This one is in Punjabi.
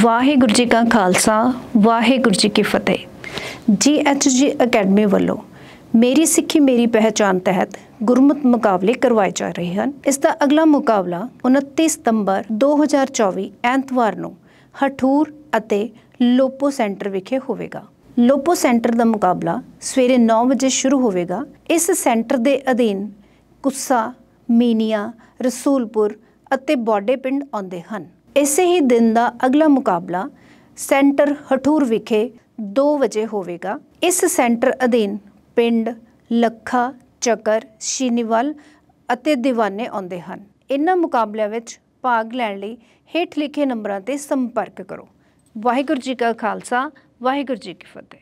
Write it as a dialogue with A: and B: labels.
A: ਵਾਹਿਗੁਰੂ ਜੀ ਕਾ ਖਾਲਸਾ ਵਾਹਿਗੁਰੂ ਜੀ ਕੀ ਫਤਿਹ ਜੀ ਐਚ ਜੀ ਅਕੈਡਮੀ ਵੱਲੋਂ ਮੇਰੀ ਸਿੱਖੀ ਮੇਰੀ ਪਹਿਚਾਨ ਤਹਿਤ ਗੁਰਮਤ ਮੁਕਾਬਲੇ ਕਰਵਾਏ ਜਾ ਰਹੇ ਹਨ ਇਸ ਦਾ ਅਗਲਾ ਮੁਕਾਬਲਾ 29 ਸਤੰਬਰ 2024 ਐਤਵਾਰ ਨੂੰ ਹਠੂਰ ਅਤੇ ਲੋਪੋ ਸੈਂਟਰ ਵਿਖੇ ਹੋਵੇਗਾ ਲੋਪੋ ਸੈਂਟਰ ਦਾ ਮੁਕਾਬਲਾ ਸਵੇਰੇ 9 ਵਜੇ ਸ਼ੁਰੂ ਹੋਵੇਗਾ ਇਸ ਸੈਂਟਰ ਦੇ ਅਧੀਨ ਕੁੱਸਾ ਮੀਨੀਆ ਰਸੂਲਪੁਰ ਅਤੇ ਬੋਡੇ ਪਿੰਡ ਆਉਂਦੇ ਹਨ ਇਸੇ ਹੀ ਦਿਨ ਦਾ ਅਗਲਾ ਮੁਕਾਬਲਾ ਸੈਂਟਰ ਹਠੂਰ ਵਿਖੇ 2 ਵਜੇ ਹੋਵੇਗਾ ਇਸ ਸੈਂਟਰ ਅਧੀਨ ਪਿੰਡ ਲੱਖਾ ਚੱਕਰ ਸ਼ੀਨੀਵਾਲ ਅਤੇ دیਵਾਨੇ ਆਉਂਦੇ ਹਨ ਇਨ੍ਹਾਂ ਮੁਕਾਬਲਿਆਂ ਵਿੱਚ ਭਾਗ ਲੈਣ ਲਈ ਹੇਠ ਲਿਖੇ ਨੰਬਰਾਂ ਤੇ ਸੰਪਰਕ ਕਰੋ ਵਾਹਿਗੁਰੂ ਜੀ ਕਾ ਖਾਲਸਾ ਵਾਹਿਗੁਰੂ ਜੀ ਕੀ ਫਤਿਹ